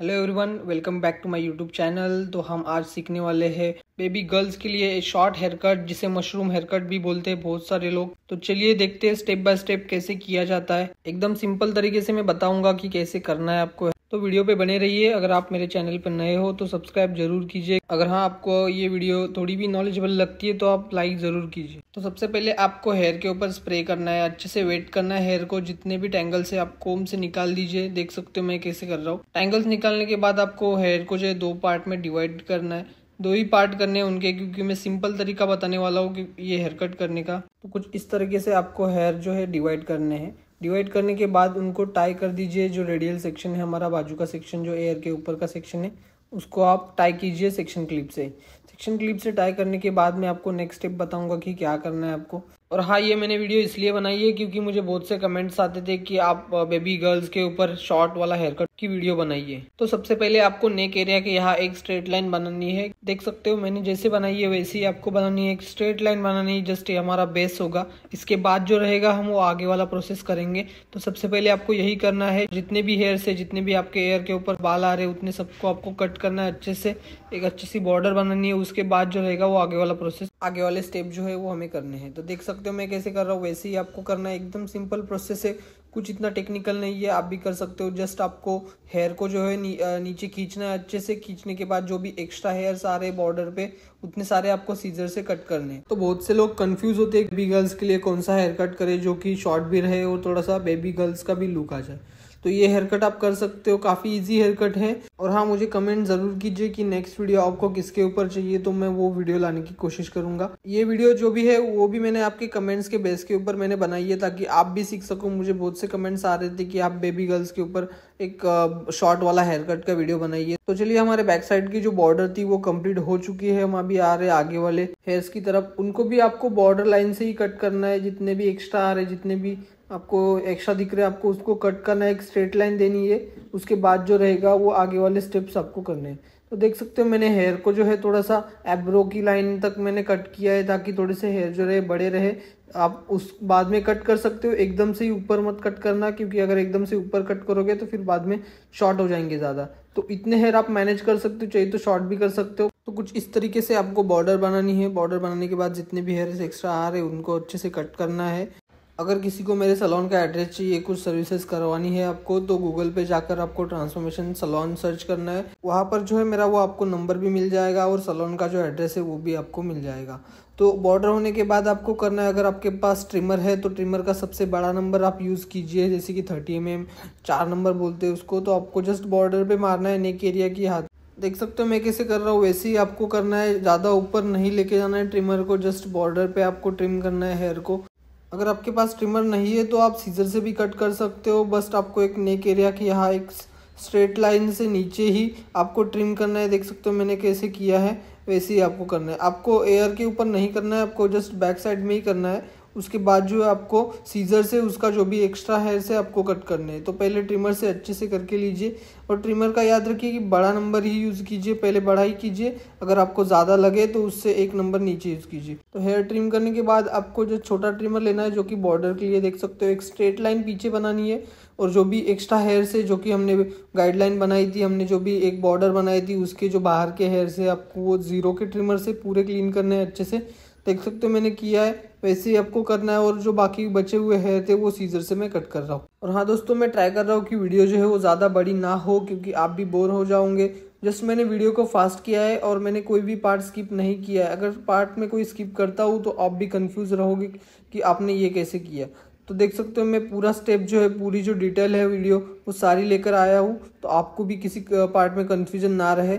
hello everyone welcome back to my YouTube channel तो हम आज सीखने वाले हैं बेबी गर्ल्स के लिए एक शॉर्ट हेयर कट जिसे मशरूम हेयर कट भी बोलते हैं बहुत सारे लोग तो चलिए देखते हैं स्टेप बाय स्टेप कैसे किया जाता है एकदम सिंपल तरीके से मैं बताऊंगा कि कैसे करना है आपको तो वीडियो पे बने रहिए अगर आप मेरे चैनल पर नए हो तो सब्सक्राइब जरूर कीजिए अगर हाँ आपको ये वीडियो थोड़ी भी नॉलेजेबल लगती है तो आप लाइक ज़रूर कीजिए तो सबसे पहले आपको हेयर के ऊपर स्प्रे करना है अच्छे से वेट करना है हेयर को जितने भी टैंगल्स से आप कोम से निकाल दीजिए देख सकते हो मैं कैसे कर रहा हूँ टैंगल्स निकालने के बाद आपको हेयर को जो है दो पार्ट में डिवाइड करना है दो ही पार्ट करने हैं उनके क्योंकि मैं सिंपल तरीका बताने वाला हूँ कि ये हेयर कट करने का तो कुछ इस तरीके से आपको हेयर जो है डिवाइड करने हैं डिवाइड करने के बाद उनको टाई कर दीजिए जो रेडियल सेक्शन है हमारा बाजू का सेक्शन जो एयर के ऊपर का सेक्शन है उसको आप टाई कीजिए सेक्शन क्लिप से सेक्शन क्लिप से टाई करने के बाद मैं आपको नेक्स्ट स्टेप बताऊंगा कि क्या करना है आपको और हाँ ये मैंने वीडियो इसलिए बनाई है क्योंकि मुझे बहुत से कमेंट्स आते थे कि आप बेबी गर्ल्स के ऊपर शॉर्ट वाला हेयर कट की वीडियो बनाइए तो सबसे पहले आपको नेक एरिया के यहाँ एक स्ट्रेट लाइन बनानी है देख सकते हो मैंने जैसे बनाई है वैसे ही आपको बनानी है एक स्ट्रेट लाइन बनानी है जस्ट ये हमारा बेस होगा इसके बाद जो रहेगा हम वो आगे वाला प्रोसेस करेंगे तो सबसे पहले आपको यही करना है जितने भी हेयर से जितने भी आपके हेयर के ऊपर बाल आ रहे उतने सबको आपको कट करना है अच्छे से एक अच्छी सी बॉर्डर बनानी है उसके बाद जो रहेगा वो आगे वाला प्रोसेस आगे वाले स्टेप जो है वो हमें करने हैं तो देख सकते सकते हो मैं कैसे कर रहा हूँ वैसे ही आपको करना है एकदम सिंपल प्रोसेस है कुछ इतना टेक्निकल नहीं है आप भी कर सकते हो जस्ट आपको हेयर को जो है नी, नीचे खींचना है अच्छे से खींचने के बाद जो भी एक्स्ट्रा हेयर सारे बॉर्डर पे उतने सारे आपको सीजर से कट करने हैं तो बहुत से लोग कंफ्यूज होते हैं बेबी गर्ल्स के लिए कौन सा हेयर कट करे जो कि शॉर्ट भी रहे और थोड़ा सा बेबी गर्ल्स का भी लुक आ जाए तो ये हेयर कट आप कर सकते हो काफ़ी इजी हेयर कट है और हाँ मुझे कमेंट ज़रूर कीजिए कि नेक्स्ट वीडियो आपको किसके ऊपर चाहिए तो मैं वो वीडियो लाने की कोशिश करूँगा ये वीडियो जो भी है वो भी मैंने आपके कमेंट्स के बेस के ऊपर मैंने बनाई है ताकि आप भी सीख सको मुझे बहुत से कमेंट्स आ रहे थे कि आप बेबी गर्ल्स के ऊपर एक शॉर्ट वाला हेयर कट का वीडियो बनाइए तो चलिए हमारे बैक साइड की जो बॉर्डर थी वो कम्प्लीट हो चुकी है हम अभी आ रहे आगे वाले हेयर्स की तरफ उनको भी आपको बॉर्डर लाइन से ही कट करना है जितने भी एक्स्ट्रा आ रहे जितने भी आपको एक्स्ट्रा दिख रहा है आपको उसको कट करना है एक स्ट्रेट लाइन देनी है उसके बाद जो रहेगा वो आगे वाले स्टेप्स आपको करने हैं तो देख सकते हो मैंने हेयर को जो है थोड़ा सा एब्रो की लाइन तक मैंने कट किया है ताकि थोड़े से हेयर जो रहे बड़े रहे आप उस बाद में कट कर सकते हो एकदम से ही ऊपर मत कट करना क्योंकि अगर एकदम से ऊपर कट करोगे तो फिर बाद में शॉर्ट हो जाएंगे ज़्यादा तो इतने हेयर आप मैनेज कर सकते हो चाहिए तो शॉर्ट भी कर सकते हो तो कुछ इस तरीके से आपको बॉर्डर बनानी है बॉर्डर बनाने के बाद जितने भी हेयर एक्स्ट्रा आ रहे हैं उनको अच्छे से कट करना है अगर किसी को मेरे सलोन का एड्रेस चाहिए कुछ सर्विसेज करवानी है आपको तो गूगल पे जाकर आपको ट्रांसफॉर्मेशन सलोन सर्च करना है वहाँ पर जो है मेरा वो आपको नंबर भी मिल जाएगा और सलोन का जो एड्रेस है वो भी आपको मिल जाएगा तो बॉर्डर होने के बाद आपको करना है अगर आपके पास ट्रिमर है तो ट्रिमर का सबसे बड़ा नंबर आप यूज़ कीजिए जैसे कि थर्टी एम एम चार नंबर बोलते हैं उसको तो आपको जस्ट बॉर्डर पे मारना है नेक एरिया की हाथ देख सकते हो मैं कैसे कर रहा हूँ वैसे ही आपको करना है ज़्यादा ऊपर नहीं लेके जाना है ट्रिमर को जस्ट बॉर्डर पे आपको ट्रिम करना है हेयर को अगर आपके पास ट्रिमर नहीं है तो आप सीजर से भी कट कर सकते हो बस आपको एक नेक एरिया की यहाँ एक स्ट्रेट लाइन से नीचे ही आपको ट्रिम करना है देख सकते हो मैंने कैसे किया है वैसे ही आपको करना है आपको एयर के ऊपर नहीं करना है आपको जस्ट बैक साइड में ही करना है उसके बाद जो है आपको सीज़र से उसका जो भी एक्स्ट्रा हेयर से आपको कट करने हैं तो पहले ट्रिमर से अच्छे से करके लीजिए और ट्रिमर का याद रखिए कि बड़ा नंबर ही यूज़ कीजिए पहले बड़ा ही कीजिए अगर आपको ज़्यादा लगे तो उससे एक नंबर नीचे यूज़ कीजिए तो हेयर ट्रिम करने के बाद आपको जो छोटा ट्रिमर लेना है जो कि बॉर्डर के लिए देख सकते हो एक स्ट्रेट लाइन पीछे बनानी है और जो भी एक्स्ट्रा हेयर से जो कि हमने गाइडलाइन बनाई थी हमने जो भी एक बॉर्डर बनाई थी उसके जो बाहर के हेयर से आपको वो ज़ीरो के ट्रिमर से पूरे क्लीन करने हैं अच्छे से देख सकते हो मैंने किया है वैसे ही आपको करना है और जो बाकी बचे हुए हेयर थे वो सीजर से मैं कट कर रहा हूँ और हाँ दोस्तों मैं ट्राई कर रहा हूँ कि वीडियो जो है वो ज़्यादा बड़ी ना हो क्योंकि आप भी बोर हो जाओगे जस्ट मैंने वीडियो को फास्ट किया है और मैंने कोई भी पार्ट स्किप नहीं किया है अगर पार्ट में कोई स्किप करता हूँ तो आप भी कन्फ्यूज़ रहोगे कि आपने ये कैसे किया तो देख सकते हो मैं पूरा स्टेप जो है पूरी जो डिटेल है वीडियो वो सारी लेकर आया हूँ तो आपको भी किसी पार्ट में कन्फ्यूजन ना रहे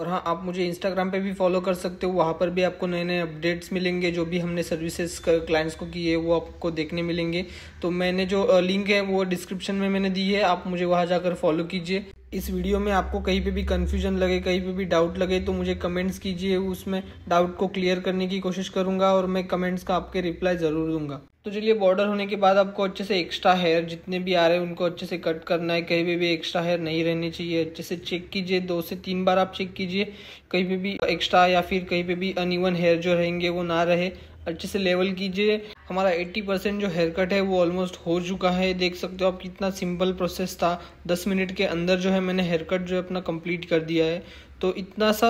और हाँ आप मुझे इंस्टाग्राम पे भी फॉलो कर सकते हो वहाँ पर भी आपको नए नए अपडेट्स मिलेंगे जो भी हमने सर्विसेज क्लाइंट्स को किए है वो आपको देखने मिलेंगे तो मैंने जो लिंक है वो डिस्क्रिप्शन में मैंने दी है आप मुझे वहाँ जाकर फॉलो कीजिए इस वीडियो में आपको कहीं पे भी कन्फ्यूजन लगे कहीं पे भी डाउट लगे तो मुझे कमेंट्स कीजिए उसमें डाउट को क्लियर करने की कोशिश करूंगा और मैं कमेंट्स का आपके रिप्लाई ज़रूर दूंगा तो चलिए बॉर्डर होने के बाद आपको अच्छे से एक्स्ट्रा हेयर जितने भी आ रहे हैं उनको अच्छे से कट करना है कहीं पे भी एक्स्ट्रा हेयर नहीं रहने चाहिए अच्छे से चेक कीजिए दो से तीन बार आप चेक कीजिए कहीं पे भी एक्स्ट्रा या फिर कहीं पे भी अनइवन हेयर जो रहेंगे वो ना रहे अच्छे से लेवल कीजिए हमारा 80 परसेंट जो हेयर कट है वो ऑलमोस्ट हो चुका है देख सकते हो आप कितना सिंपल प्रोसेस था 10 मिनट के अंदर जो है मैंने हेयर कट जो है अपना कंप्लीट कर दिया है तो इतना सा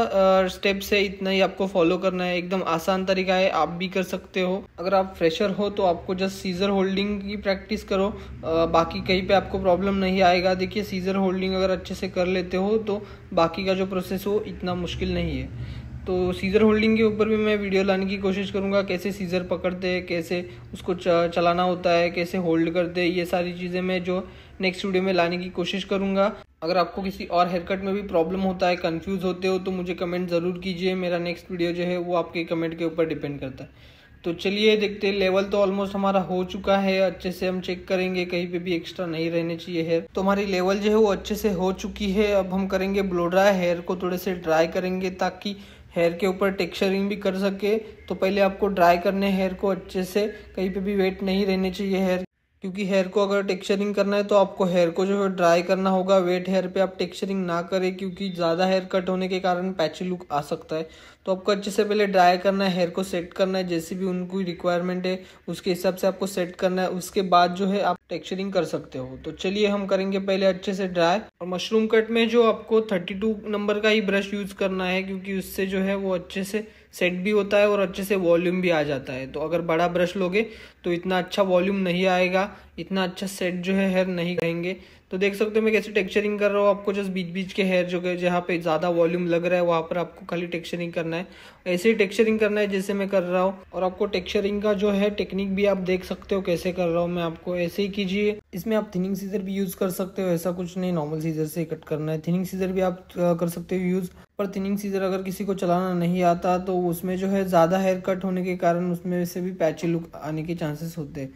स्टेप है इतना ही आपको फॉलो करना है एकदम आसान तरीका है आप भी कर सकते हो अगर आप फ्रेशर हो तो आपको जस्ट सीज़र होल्डिंग की प्रैक्टिस करो आ, बाकी कहीं पे आपको प्रॉब्लम नहीं आएगा देखिए सीज़र होल्डिंग अगर अच्छे से कर लेते हो तो बाकी का जो प्रोसेस हो इतना मुश्किल नहीं है तो सीज़र होल्डिंग के ऊपर भी मैं वीडियो लाने की कोशिश करूँगा कैसे सीज़र पकड़ते हैं कैसे उसको चलाना होता है कैसे होल्ड करते हैं ये सारी चीज़ें मैं जो नेक्स्ट वीडियो में लाने की कोशिश करूँगा अगर आपको किसी और हेयर कट में भी प्रॉब्लम होता है कंफ्यूज होते हो तो मुझे कमेंट ज़रूर कीजिए मेरा नेक्स्ट वीडियो जो है वो आपके कमेंट के ऊपर डिपेंड करता है तो चलिए देखते हैं लेवल तो ऑलमोस्ट हमारा हो चुका है अच्छे से हम चेक करेंगे कहीं पे भी एक्स्ट्रा नहीं रहने चाहिए हेयर तो हमारी लेवल जो है वो अच्छे से हो चुकी है अब हम करेंगे ब्लो ड्राई हेयर को थोड़े से ड्राई करेंगे ताकि हेयर के ऊपर टेक्सचरिंग भी कर सके तो पहले आपको ड्राई करने हेयर को अच्छे से कहीं पे भी वेट नहीं रहने चाहिए हेयर क्योंकि हेयर को अगर टेक्सचरिंग करना है तो आपको हेयर को जो है ड्राई करना होगा वेट हेयर पे आप टेक्सचरिंग ना करें क्योंकि ज़्यादा हेयर कट होने के कारण पैची लुक आ सकता है तो आपको अच्छे से पहले ड्राई करना है हेयर को सेट करना है जैसी भी उनकी रिक्वायरमेंट है उसके हिसाब से आपको सेट करना है उसके बाद जो है आप टेक्सचरिंग कर सकते हो तो चलिए हम करेंगे पहले अच्छे से ड्राई और मशरूम कट में जो आपको थर्टी नंबर का ही ब्रश यूज़ करना है क्योंकि उससे जो है वो अच्छे से सेट भी होता है और अच्छे से वॉल्यूम भी आ जाता है तो अगर बड़ा ब्रश लोगे तो इतना अच्छा वॉल्यूम नहीं आएगा इतना अच्छा सेट जो है हेयर नहीं रहेंगे तो देख सकते हो मैं कैसे टेक्चरिंग कर रहा हूँ आपको जस्ट बीच बीच के हेयर जो जहाँ पे ज़्यादा वॉल्यूम लग रहा है वहाँ पर आपको खाली टेक्चरिंग करना है ऐसे ही टेक्चरिंग करना है जैसे मैं कर रहा हूँ और आपको टेक्चरिंग का जो है टेक्निक भी आप देख सकते हो कैसे कर रहा हूँ मैं आपको ऐसे ही कीजिए इसमें आप थिनिंग सीजर भी यूज़ कर सकते हो ऐसा कुछ नहीं नॉर्मल सीजर से कट करना है थिनिंग सीजर भी आप कर सकते हो यूज़ पर थिनिंग सीजर अगर किसी को चलाना नहीं आता तो उसमें जो है ज़्यादा हेयर कट होने के कारण उसमें से भी पैची लुक आने के चांसेस होते हैं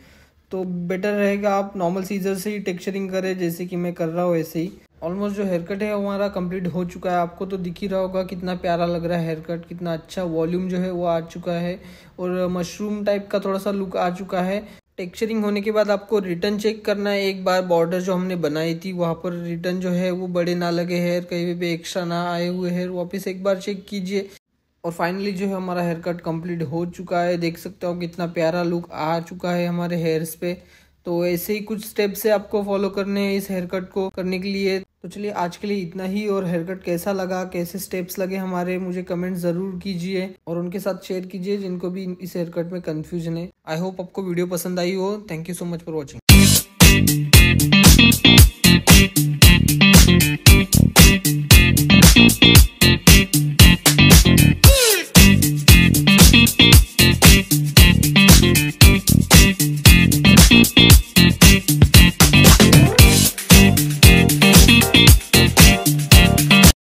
तो बेटर रहेगा आप नॉर्मल सीजर से ही टेक्चरिंग करें जैसे कि मैं कर रहा हूँ ऐसे ही ऑलमोस्ट जो हेयर कट है हमारा कंप्लीट हो चुका है आपको तो दिख ही रहा होगा कितना प्यारा लग रहा है हेयर कट कितना अच्छा वॉल्यूम जो है वो आ चुका है और मशरूम टाइप का थोड़ा सा लुक आ चुका है टेक्चरिंग होने के बाद आपको रिटर्न चेक करना है एक बार बॉर्डर जो हमने बनाई थी वहाँ पर रिटर्न जो है वो बड़े ना लगे हेयर कहीं पर एक्स्ट्रा ना आए हुए हेयर वापस एक बार चेक कीजिए और फाइनली जो है हमारा हेयर कट कम्प्लीट हो चुका है देख सकते हो कितना प्यारा लुक आ चुका है हमारे हेयर्स पे तो ऐसे ही कुछ स्टेप्स है आपको फॉलो करने हैं इस हेयर कट को करने के लिए तो चलिए आज के लिए इतना ही और हेयर कट कैसा लगा कैसे स्टेप्स लगे हमारे मुझे कमेंट ज़रूर कीजिए और उनके साथ शेयर कीजिए जिनको भी इस हेयर कट में कन्फ्यूजन है आई होप आपको वीडियो पसंद आई हो thank you so much for watching